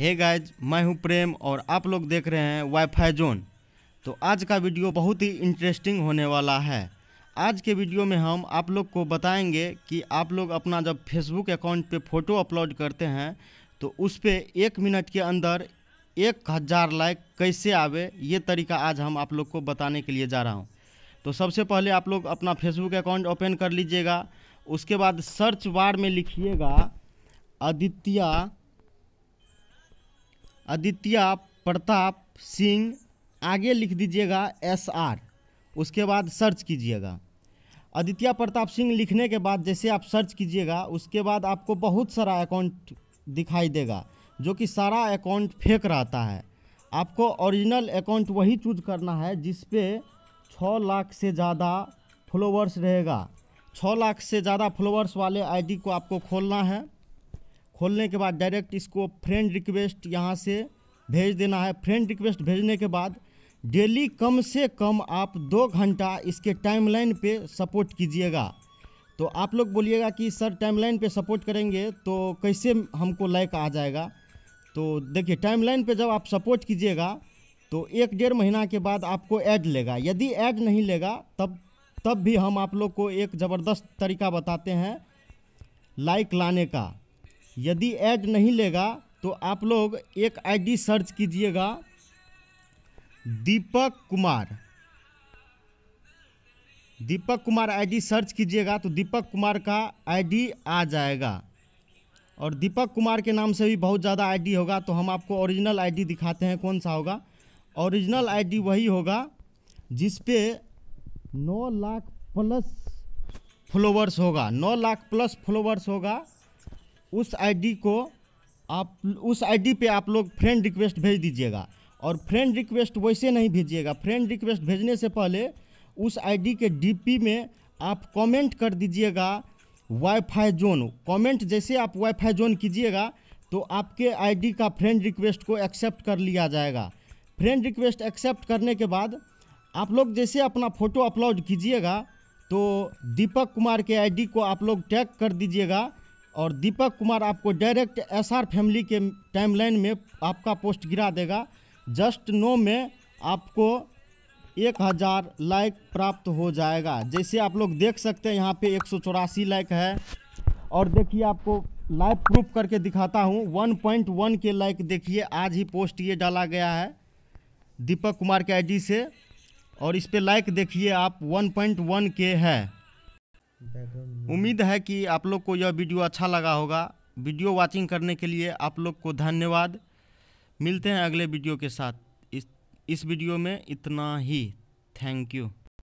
hey guys मैं हूं प्रेम और आप लोग देख रहे हैं वाईफाई जोन तो आज का वीडियो बहुत ही इंटरेस्टिंग होने वाला है आज के वीडियो में हम आप लोग को बताएंगे कि आप लोग अपना जब फेसबुक अकाउंट पे फ़ोटो अपलोड करते हैं तो उस पर एक मिनट के अंदर एक हज़ार लाइक कैसे आवे ये तरीका आज हम आप लोग को बताने के लिए जा रहा हूँ तो सबसे पहले आप लोग अपना फेसबुक अकाउंट ओपन कर लीजिएगा उसके बाद सर्च बार में लिखिएगा आदित्या आदित्य प्रताप सिंह आगे लिख दीजिएगा एस आर उसके बाद सर्च कीजिएगा आदित्य प्रताप सिंह लिखने के बाद जैसे आप सर्च कीजिएगा उसके बाद आपको बहुत सारा अकाउंट दिखाई देगा जो कि सारा अकाउंट फेक रहता है आपको ओरिजिनल अकाउंट वही चूज करना है जिस पे छः लाख से ज़्यादा फॉलोवर्स रहेगा छः लाख से ज़्यादा फॉलोवर्स वाले आईडी को आपको खोलना है खोलने के बाद डायरेक्ट इसको फ्रेंड रिक्वेस्ट यहाँ से भेज देना है फ्रेंड रिक्वेस्ट भेजने के बाद डेली कम से कम आप दो घंटा इसके टाइमलाइन पे सपोर्ट कीजिएगा तो आप लोग बोलिएगा कि सर टाइमलाइन पे सपोर्ट करेंगे तो कैसे हमको लाइक आ जाएगा तो देखिए टाइमलाइन पे जब आप सपोर्ट कीजिएगा तो एक डेढ़ महीना के बाद आपको ऐड लेगा यदि ऐड नहीं लेगा तब तब भी हम आप लोग को एक ज़बरदस्त तरीका बताते हैं लाइक लाने का यदि ऐड नहीं लेगा तो आप लोग एक आईडी सर्च कीजिएगा दीपक कुमार दीपक कुमार आईडी सर्च कीजिएगा तो दीपक कुमार का आईडी आ जाएगा और दीपक कुमार के नाम से भी बहुत ज़्यादा आईडी होगा तो हम आपको ओरिजिनल आईडी दिखाते हैं कौन सा होगा ओरिजिनल आईडी वही होगा जिस पे नौ लाख प्लस फॉलोवर्स होगा नौ लाख प्लस फॉलोवर्स होगा उस आईडी को आप उस आईडी पे आप लोग फ्रेंड रिक्वेस्ट भेज दीजिएगा और फ्रेंड रिक्वेस्ट वैसे नहीं भेजिएगा फ्रेंड रिक्वेस्ट भेजने से पहले उस आईडी के डीपी में आप कमेंट कर दीजिएगा वाईफाई जोन कमेंट जैसे आप वाईफाई जोन कीजिएगा तो आपके आईडी का फ्रेंड रिक्वेस्ट को एक्सेप्ट कर लिया जाएगा फ्रेंड रिक्वेस्ट एक्सेप्ट करने के बाद आप लोग जैसे अपना फ़ोटो अपलोड कीजिएगा तो दीपक कुमार के आईडी को आप लोग टैग कर दीजिएगा और दीपक कुमार आपको डायरेक्ट एसआर फैमिली के टाइमलाइन में आपका पोस्ट गिरा देगा जस्ट नो में आपको एक हज़ार लाइक प्राप्त हो जाएगा जैसे आप लोग देख सकते हैं यहाँ पे एक सौ चौरासी लाइक है और देखिए आपको लाइव प्रूफ करके दिखाता हूँ वन पॉइंट वन के लाइक देखिए आज ही पोस्ट ये डाला गया है दीपक कुमार के आईडी से और इस पर लाइक देखिए आप वन पॉइंट वन के है उम्मीद है कि आप लोग को यह वीडियो अच्छा लगा होगा वीडियो वाचिंग करने के लिए आप लोग को धन्यवाद मिलते हैं अगले वीडियो के साथ इस इस वीडियो में इतना ही थैंक यू